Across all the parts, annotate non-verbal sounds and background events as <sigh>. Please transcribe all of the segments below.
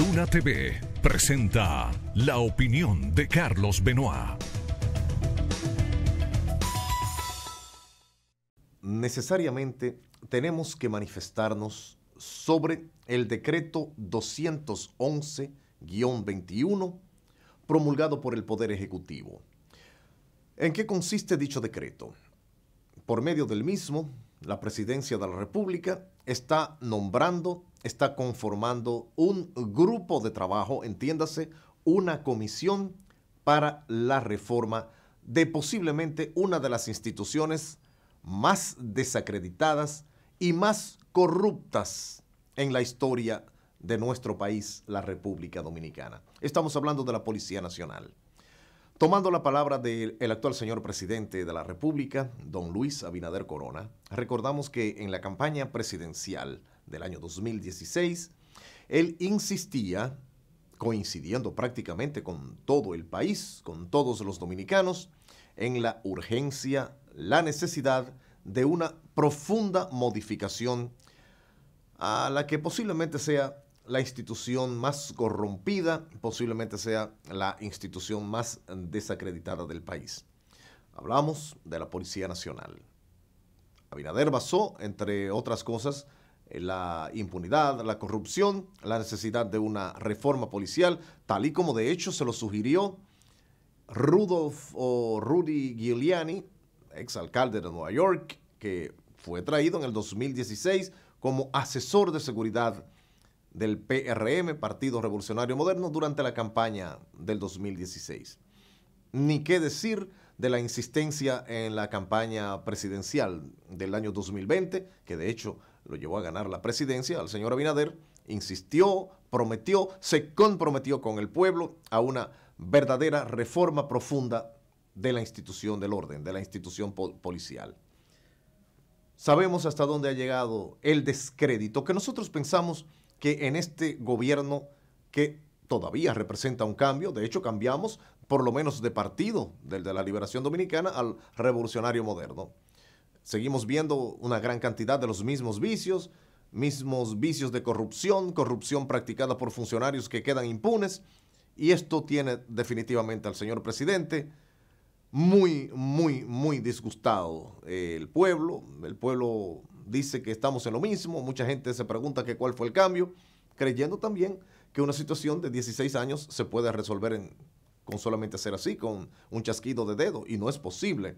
Luna TV presenta la opinión de Carlos Benoit. Necesariamente tenemos que manifestarnos sobre el decreto 211-21 promulgado por el Poder Ejecutivo. ¿En qué consiste dicho decreto? Por medio del mismo, la presidencia de la República, está nombrando, está conformando un grupo de trabajo, entiéndase, una comisión para la reforma de posiblemente una de las instituciones más desacreditadas y más corruptas en la historia de nuestro país, la República Dominicana. Estamos hablando de la Policía Nacional. Tomando la palabra del actual señor presidente de la República, don Luis Abinader Corona, recordamos que en la campaña presidencial del año 2016, él insistía, coincidiendo prácticamente con todo el país, con todos los dominicanos, en la urgencia, la necesidad de una profunda modificación a la que posiblemente sea la institución más corrompida, posiblemente sea la institución más desacreditada del país. Hablamos de la Policía Nacional. Abinader basó, entre otras cosas, la impunidad, la corrupción, la necesidad de una reforma policial, tal y como de hecho se lo sugirió Rudolf o Rudy Giuliani, exalcalde de Nueva York, que fue traído en el 2016 como asesor de seguridad del PRM, Partido Revolucionario Moderno, durante la campaña del 2016. Ni qué decir de la insistencia en la campaña presidencial del año 2020, que de hecho lo llevó a ganar la presidencia al señor Abinader, insistió, prometió, se comprometió con el pueblo a una verdadera reforma profunda de la institución del orden, de la institución policial. Sabemos hasta dónde ha llegado el descrédito que nosotros pensamos que en este gobierno que todavía representa un cambio, de hecho cambiamos por lo menos de partido, del de la Liberación Dominicana al revolucionario moderno. Seguimos viendo una gran cantidad de los mismos vicios, mismos vicios de corrupción, corrupción practicada por funcionarios que quedan impunes, y esto tiene definitivamente al señor presidente muy, muy, muy disgustado. El pueblo, el pueblo dice que estamos en lo mismo, mucha gente se pregunta que cuál fue el cambio, creyendo también que una situación de 16 años se puede resolver con solamente hacer así, con un chasquido de dedo, y no es posible.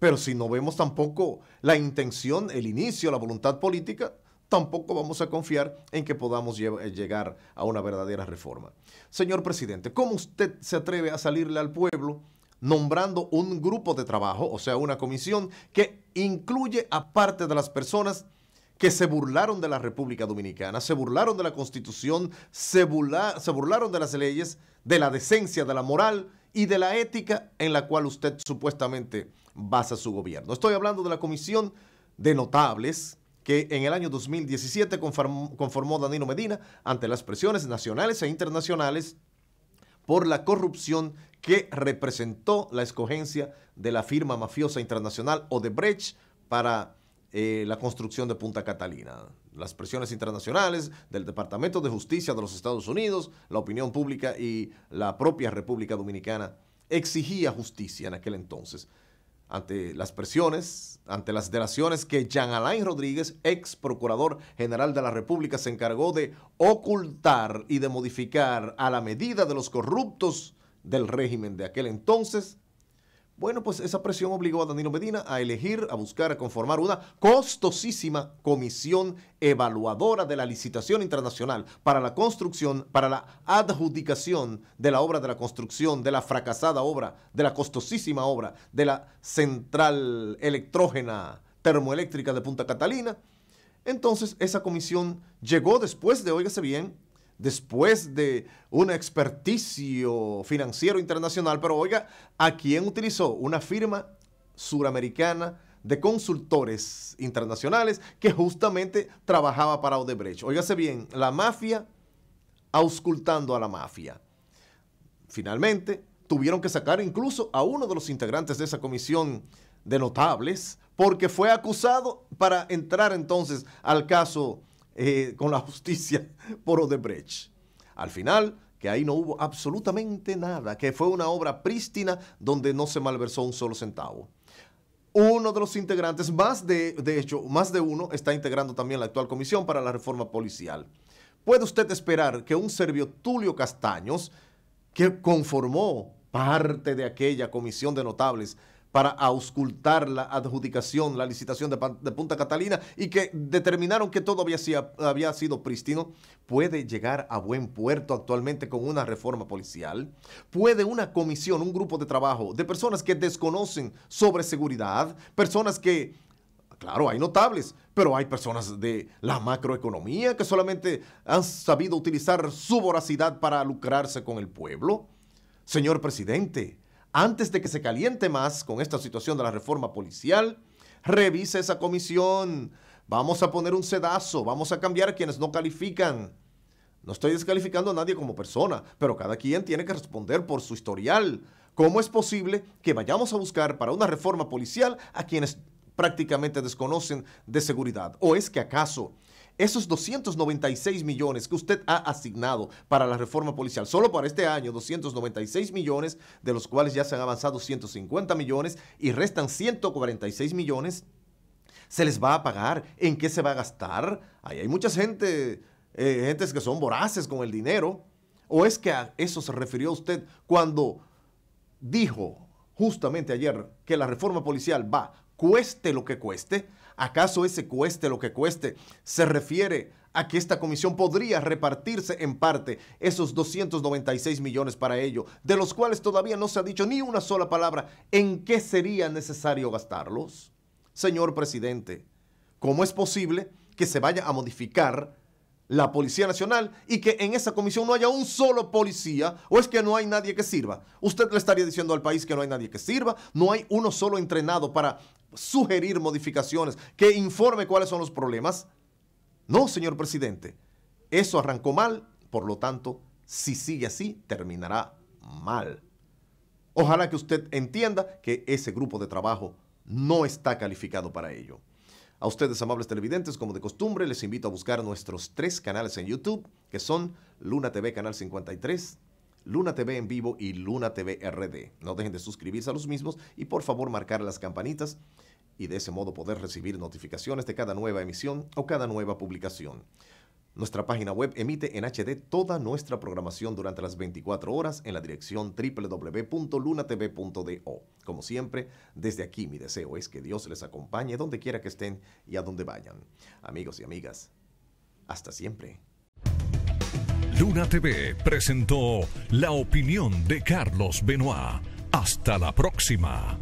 Pero si no vemos tampoco la intención, el inicio, la voluntad política, tampoco vamos a confiar en que podamos eh, llegar a una verdadera reforma. Señor presidente, ¿cómo usted se atreve a salirle al pueblo? nombrando un grupo de trabajo, o sea, una comisión que incluye a parte de las personas que se burlaron de la República Dominicana, se burlaron de la Constitución, se, burlaron de las leyes, de la decencia, de la moral y de la ética en la cual usted supuestamente basa su gobierno. Estoy hablando de la Comisión de Notables, que en el año 2017 conformó, conformó, Danilo Medina ante las presiones nacionales e internacionales por la corrupción que representó la escogencia de la firma mafiosa internacional Odebrecht para eh, la construcción de Punta Catalina. Las presiones internacionales del Departamento de Justicia de los Estados Unidos, la opinión pública y la propia República Dominicana exigía justicia en aquel entonces. Ante las presiones, ante las delaciones que Jean Alain Rodríguez, ex procurador general de la República, se encargó de ocultar y de modificar a la medida de los corruptos del régimen de aquel entonces, bueno, pues esa presión obligó a Danilo Medina a elegir, a buscar, a conformar una costosísima comisión evaluadora de la licitación internacional para la construcción, para la adjudicación de la obra de la construcción, de la fracasada obra, de la costosísima obra de la central electrógena termoeléctrica de Punta Catalina. Entonces, esa comisión llegó después de, óigase bien, después de un experticio financiero internacional, pero oiga, ¿a quién utilizó? Una firma suramericana de consultores internacionales que justamente trabajaba para Odebrecht. Óigase bien, la mafia auscultando a la mafia. Finalmente, tuvieron que sacar incluso a uno de los integrantes de esa comisión de notables porque fue acusado para entrar entonces al caso eh, con la justicia <laughs> por Odebrecht. Al final, que ahí no hubo absolutamente nada, que fue una obra prístina donde no se malversó un solo centavo. Uno de los integrantes, más de, de hecho, más de uno, está integrando también la actual Comisión para la Reforma Policial. ¿Puede usted esperar que un serbio Tulio Castaños, que conformó parte de aquella comisión de notables para auscultar la adjudicación, la licitación de, Punta Catalina y que determinaron que todo había, había sido pristino puede llegar a buen puerto actualmente con una reforma policial. Puede una comisión, un grupo de trabajo de personas que desconocen sobre seguridad, personas que Claro, hay notables, pero hay personas de la macroeconomía que solamente han sabido utilizar su voracidad para lucrarse con el pueblo. Señor presidente, antes de que se caliente más con esta situación de la reforma policial, revise esa comisión. Vamos a poner un sedazo, vamos a cambiar quienes no califican. No estoy descalificando a nadie como persona, pero cada quien tiene que responder por su historial. ¿Cómo es posible que vayamos a buscar para una reforma policial a quienes prácticamente desconocen de seguridad? ¿O es que acaso esos 296 millones que usted ha asignado para la reforma policial, solo para este año 296 millones, de los cuales ya se han avanzado 150 millones y restan 146 millones, ¿se les va a pagar? ¿En qué se va a gastar? Ahí hay mucha gente, eh, gentes que son voraces con el dinero. ¿O es que a eso se refirió usted cuando dijo justamente ayer que la reforma policial va cueste lo que cueste, ¿acaso ese cueste lo que cueste se refiere a que esta comisión podría repartirse en parte esos 296 millones para ello, de los cuales todavía no se ha dicho ni una sola palabra en qué sería necesario gastarlos? Señor presidente, ¿cómo es posible que se vaya a modificar la Policía Nacional y que en esa comisión no haya un solo policía o es que no hay nadie que sirva. Usted le estaría diciendo al país que no hay nadie que sirva, no hay uno solo entrenado para sugerir modificaciones, que informe cuáles son los problemas. No, señor presidente, eso arrancó mal, por lo tanto, si sigue así, terminará mal. Ojalá que usted entienda que ese grupo de trabajo no está calificado para ello. A ustedes, amables televidentes, como de costumbre, les invito a buscar nuestros tres canales en YouTube, que son Luna TV Canal 53, Luna TV en vivo y Luna TV RD. No dejen de suscribirse a los mismos y por favor marcar las campanitas y de ese modo poder recibir notificaciones de cada nueva emisión o cada nueva publicación. Nuestra página web emite en HD toda nuestra programación durante las 24 horas en la dirección www.lunatv.do. Como siempre, desde aquí mi deseo es que Dios les acompañe donde quiera que estén y a donde vayan. Amigos y amigas, hasta siempre. Una TV presentó la opinión de Carlos Benoit. Hasta la próxima.